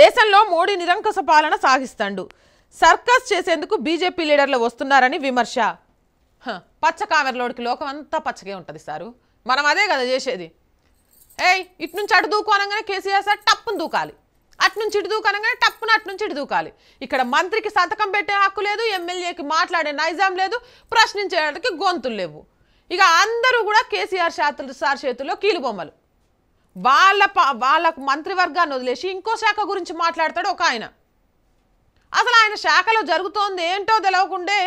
దేశంలో మోడీ నిరంకుశ పాలన సాగిస్తాడు సర్కస్ చేసేందుకు బీజేపీ లీడర్లు వస్తున్నారని విమర్శ పచ్చ కామెరలోడికి లోకం అంతా పచ్చగే ఉంటుంది సారు మనం అదే కదా చేసేది ఏయ్ ఇటు నుంచి అటు దూకోనంగానే కేసీఆర్ సార్ టప్పును దూకాలి అటు నుంచి ఇటు దూకనంగానే టప్పును అటు నుంచి ఇటు దూకాలి ఇక్కడ మంత్రికి సంతకం పెట్టే హక్కు లేదు ఎమ్మెల్యేకి మాట్లాడే నైజాం లేదు ప్రశ్నించేవాడికి గొంతులు లేవు ఇక అందరూ కూడా కేసీఆర్ శాతులు సార్ చేతుల్లో కీలుబొమ్మలు వాళ్ళ వాళ్ళకు మంత్రివర్గాన్ని వదిలేసి ఇంకో శాఖ గురించి మాట్లాడతాడు ఒక ఆయన అసలు ఆయన శాఖలో జరుగుతోంది ఏంటో తెలవకుండే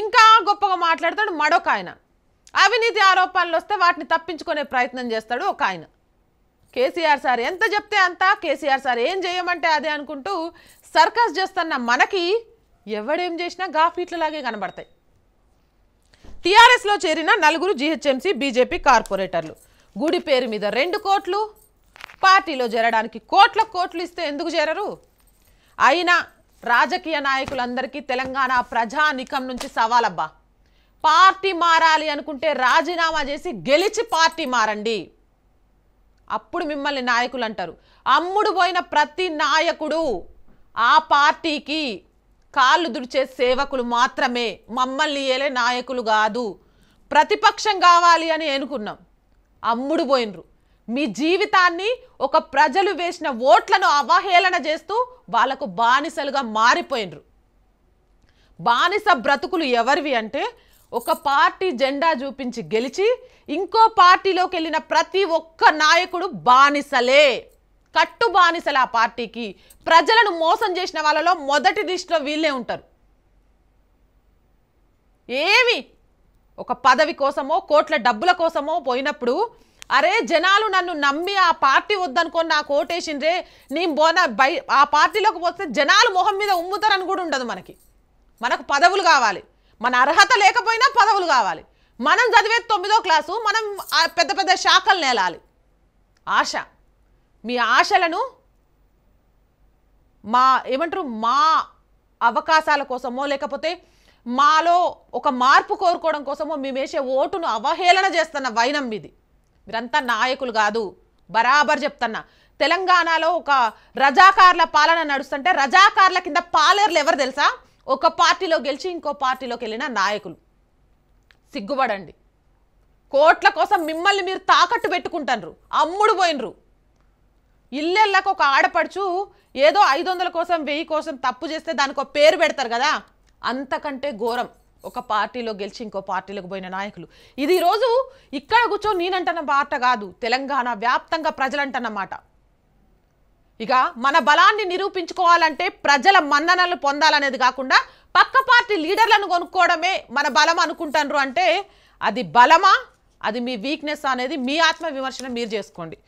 ఇంకా గొప్పగా మాట్లాడతాడు మడొక ఆయన అవినీతి ఆరోపణలు వస్తే వాటిని తప్పించుకునే ప్రయత్నం చేస్తాడు ఒక ఆయన కేసీఆర్ సార్ ఎంత చెప్తే అంత కేసీఆర్ సార్ ఏం చేయమంటే అదే అనుకుంటూ సర్కస్ చేస్తున్న మనకి ఎవడేం చేసినా గాఫీట్లలాగే కనబడతాయి టీఆర్ఎస్లో చేరిన నలుగురు జీహెచ్ఎంసీ బీజేపీ కార్పొరేటర్లు గుడి పేరు మీద రెండు కోట్లు పార్టీలో చేరడానికి కోట్ల కోట్లు ఇస్తే ఎందుకు చేరరు అయినా రాజకీయ నాయకులందరికీ తెలంగాణ ప్రజానికం నుంచి సవాలబ్బా పార్టీ మారాలి అనుకుంటే రాజీనామా చేసి గెలిచి పార్టీ మారండి అప్పుడు మిమ్మల్ని నాయకులు అంటారు అమ్ముడు పోయిన ప్రతి నాయకుడు ఆ పార్టీకి కాళ్ళు దుడిచే సేవకులు మాత్రమే మమ్మల్ని ఏలే నాయకులు కాదు ప్రతిపక్షం కావాలి అని అనుకున్నాం అమ్ముడు పోయినరు మీ జీవితాన్ని ఒక ప్రజలు వేసిన ఓట్లను అవహేళన చేస్తూ వాళ్లకు బానిసలుగా మారిపోయినరు బానిస బ్రతుకులు ఎవరివి అంటే ఒక పార్టీ జెండా చూపించి గెలిచి ఇంకో పార్టీలోకి వెళ్ళిన ప్రతి ఒక్క నాయకుడు బానిసలే కట్టు బానిసలు ఆ పార్టీకి ప్రజలను మోసం చేసిన వాళ్ళలో మొదటి దిష్టిలో వీళ్ళే ఉంటారు ఏమి ఒక పదవి కోసమో కోట్ల డబ్బుల కోసమో పోయినప్పుడు అరే జనాలు నన్ను నమ్మి ఆ పార్టీ వద్దనుకో నాకు ఓటేసిండ్రే నీ బోన బై ఆ పార్టీలోకి పోతే జనాలు మొహం మీద ఉమ్ముతారని కూడా ఉండదు మనకి మనకు పదవులు కావాలి మన అర్హత లేకపోయినా పదవులు కావాలి మనం చదివే తొమ్మిదో క్లాసు మనం పెద్ద పెద్ద శాఖలు నేలాలి ఆశ మీ ఆశలను మా ఏమంటారు మా అవకాశాల కోసమో లేకపోతే మాలో ఒక మార్పు కోరుకోవడం కోసమో మేమేసే ఓటును అవహేళన చేస్తున్న వైనం ఇది మీరంతా నాయకులు కాదు బరాబర్ చెప్తున్నా తెలంగాణలో ఒక రజాకార్ల పాలన నడుస్తుంటే రజాకార్ల కింద పాలేర్లు ఎవరు తెలుసా ఒక పార్టీలో గెలిచి ఇంకో పార్టీలోకి వెళ్ళిన నాయకులు సిగ్గుపడండి కోట్ల కోసం మిమ్మల్ని మీరు తాకట్టు పెట్టుకుంటారు అమ్ముడు పోయినరు ఇల్లెళ్ళకు ఒక ఆడపడుచు ఏదో ఐదు కోసం వెయ్యి కోసం తప్పు చేస్తే దానికి పేరు పెడతారు కదా అంతకంటే ఘోరం ఒక పార్టీలో గెలిచి ఇంకో పార్టీలకు పోయిన నాయకులు ఇది ఈరోజు ఇక్కడ కూర్చో నేనంటున్న మాట కాదు తెలంగాణ వ్యాప్తంగా ప్రజలంటన్నమాట ఇక మన బలాన్ని నిరూపించుకోవాలంటే ప్రజల మన్ననలు పొందాలనేది కాకుండా పక్క పార్టీ లీడర్లను కొనుక్కోవడమే మన బలం అనుకుంటారు అంటే అది బలమా అది మీ వీక్నెస్ అనేది మీ ఆత్మ విమర్శన మీరు చేసుకోండి